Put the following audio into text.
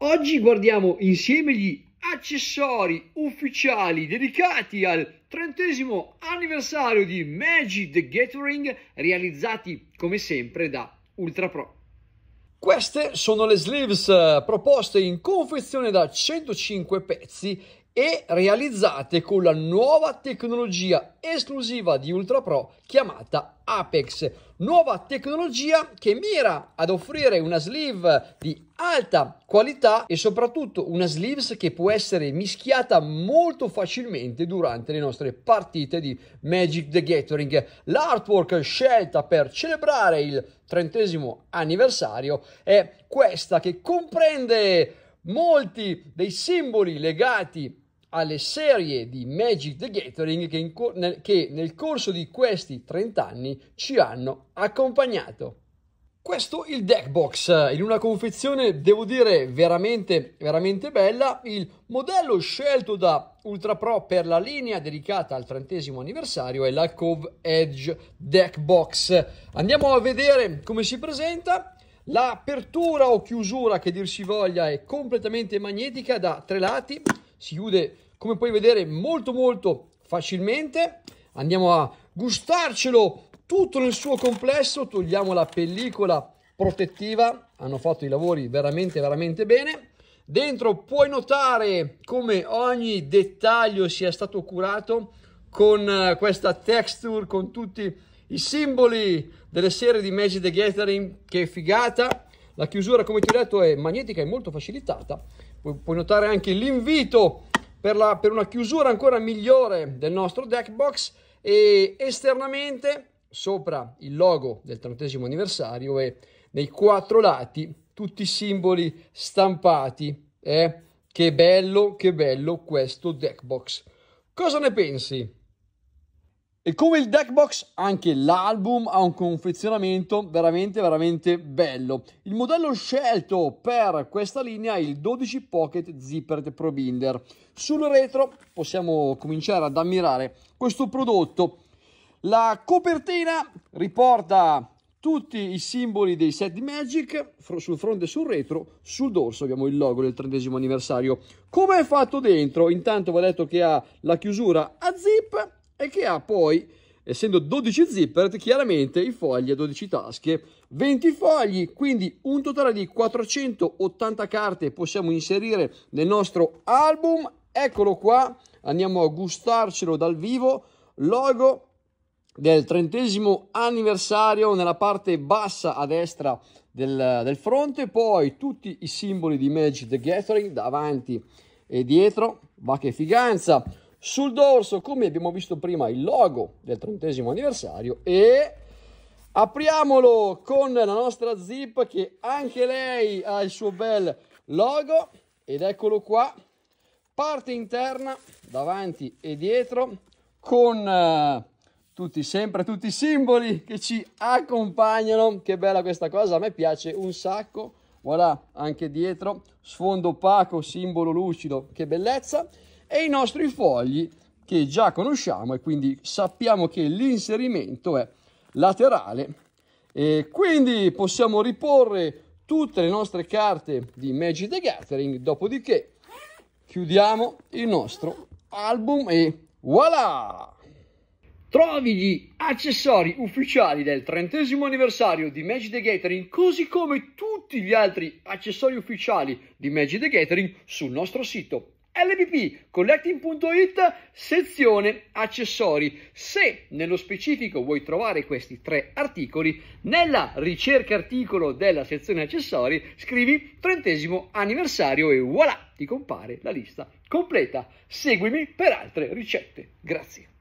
Oggi guardiamo insieme gli accessori ufficiali dedicati al trentesimo anniversario di Magic the Gathering realizzati come sempre da Ultra Pro. Queste sono le sleeves eh, proposte in confezione da 105 pezzi e realizzate con la nuova tecnologia esclusiva di Ultra Pro chiamata Apex, nuova tecnologia che mira ad offrire una sleeve di alta qualità e soprattutto una sleeve che può essere mischiata molto facilmente durante le nostre partite di Magic the Gathering. L'artwork scelta per celebrare il trentesimo anniversario è questa che comprende molti dei simboli legati alle serie di Magic the Gathering che, nel, che nel corso di questi 30 anni ci hanno accompagnato. Questo il deck box in una confezione devo dire veramente veramente bella, il modello scelto da Ultra Pro per la linea dedicata al trentesimo anniversario è la Cove Edge Deck Box. Andiamo a vedere come si presenta. L'apertura o chiusura che dir si voglia è completamente magnetica da tre lati, si chiude come puoi vedere molto molto facilmente andiamo a gustarcelo tutto nel suo complesso togliamo la pellicola protettiva hanno fatto i lavori veramente veramente bene dentro puoi notare come ogni dettaglio sia stato curato con eh, questa texture con tutti i simboli delle serie di Magic the Gathering che figata la chiusura come ti ho detto è magnetica e molto facilitata puoi notare anche l'invito per, per una chiusura ancora migliore del nostro deck box e esternamente sopra il logo del 30 anniversario e nei quattro lati tutti i simboli stampati. Eh? Che bello, che bello questo deck box. Cosa ne pensi? E come il deck box, anche l'album ha un confezionamento veramente veramente bello. Il modello scelto per questa linea è il 12 Pocket Zippered Pro Binder. Sul retro possiamo cominciare ad ammirare questo prodotto. La copertina riporta tutti i simboli dei set di Magic sul fronte e sul retro, sul dorso abbiamo il logo del trentesimo anniversario. Come è fatto dentro? Intanto va detto che ha la chiusura a zip e che ha poi, essendo 12 zipper, chiaramente i fogli a 12 tasche, 20 fogli, quindi un totale di 480 carte possiamo inserire nel nostro album. Eccolo qua, andiamo a gustarcelo dal vivo, logo del trentesimo anniversario nella parte bassa a destra del, del fronte, poi tutti i simboli di Magic the Gathering davanti e dietro, va che figanza! Sul dorso, come abbiamo visto prima, il logo del trentesimo anniversario e apriamolo con la nostra zip che anche lei ha il suo bel logo ed eccolo qua, parte interna, davanti e dietro, con eh, tutti, sempre tutti i simboli che ci accompagnano. Che bella questa cosa, a me piace un sacco. Voilà, anche dietro, sfondo opaco, simbolo lucido, che bellezza e i nostri fogli che già conosciamo e quindi sappiamo che l'inserimento è laterale. E quindi possiamo riporre tutte le nostre carte di Magic the Gathering, dopodiché chiudiamo il nostro album e voilà! Trovi gli accessori ufficiali del trentesimo anniversario di Magic the Gathering, così come tutti gli altri accessori ufficiali di Magic the Gathering sul nostro sito LPP collecting.it sezione accessori. Se nello specifico vuoi trovare questi tre articoli, nella ricerca articolo della sezione accessori scrivi trentesimo anniversario e voilà, ti compare la lista completa. Seguimi per altre ricette. Grazie.